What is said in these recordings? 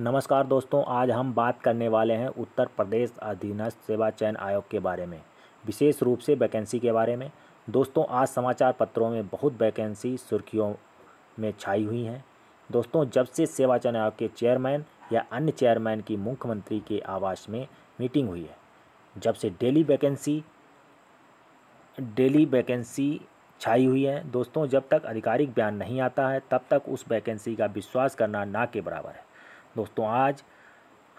नमस्कार दोस्तों आज हम बात करने वाले हैं उत्तर प्रदेश अधीनस्थ सेवा चयन आयोग के बारे में विशेष रूप से वैकेंसी के बारे में दोस्तों आज समाचार पत्रों में बहुत वैकेंसी सुर्खियों में छाई हुई हैं दोस्तों जब से सेवा चयन आयोग के चेयरमैन या अन्य चेयरमैन की मुख्यमंत्री के आवास में मीटिंग हुई है जब से डेली वैकेंसी डेली वैकेंसी छाई हुई है दोस्तों जब तक आधिकारिक बयान नहीं आता है तब तक उस वैकेंसी का विश्वास करना ना के बराबर है दोस्तों आज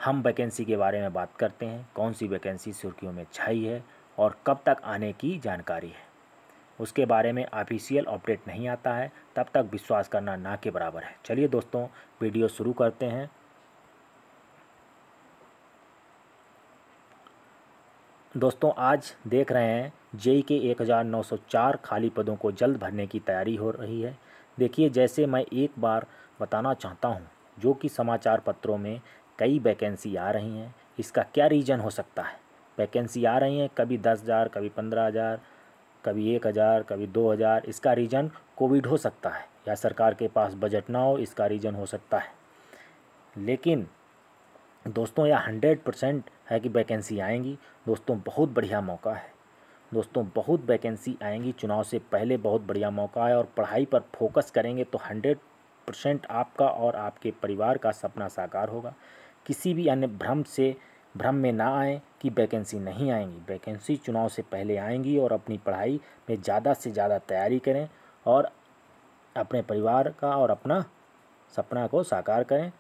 हम वैकेंसी के बारे में बात करते हैं कौन सी वैकेंसी सुर्खियों में छाई है और कब तक आने की जानकारी है उसके बारे में ऑफिशियल अपडेट नहीं आता है तब तक विश्वास करना ना के बराबर है चलिए दोस्तों वीडियो शुरू करते हैं दोस्तों आज देख रहे हैं जेई के 1904 खाली पदों को जल्द भरने की तैयारी हो रही है देखिए जैसे मैं एक बार बताना चाहता हूँ जो कि समाचार पत्रों में कई वैकेंसी आ रही हैं इसका क्या रीज़न हो सकता है वैकेंसी आ रही हैं कभी दस हज़ार कभी पंद्रह हज़ार कभी एक हज़ार कभी दो हज़ार इसका रीज़न कोविड हो सकता है या सरकार के पास बजट ना हो इसका रीज़न हो सकता है लेकिन दोस्तों यह हंड्रेड परसेंट है कि वैकेंसी आएंगी दोस्तों बहुत बढ़िया मौका है दोस्तों बहुत वैकेंसी आएंगी चुनाव से पहले बहुत बढ़िया मौका है और पढ़ाई पर फोकस करेंगे तो हंड्रेड परसेंट आपका और आपके परिवार का सपना साकार होगा किसी भी अन्य भ्रम से भ्रम में ना आए कि वैकेंसी नहीं आएंगी वैकेंसी चुनाव से पहले आएंगी और अपनी पढ़ाई में ज़्यादा से ज़्यादा तैयारी करें और अपने परिवार का और अपना सपना को साकार करें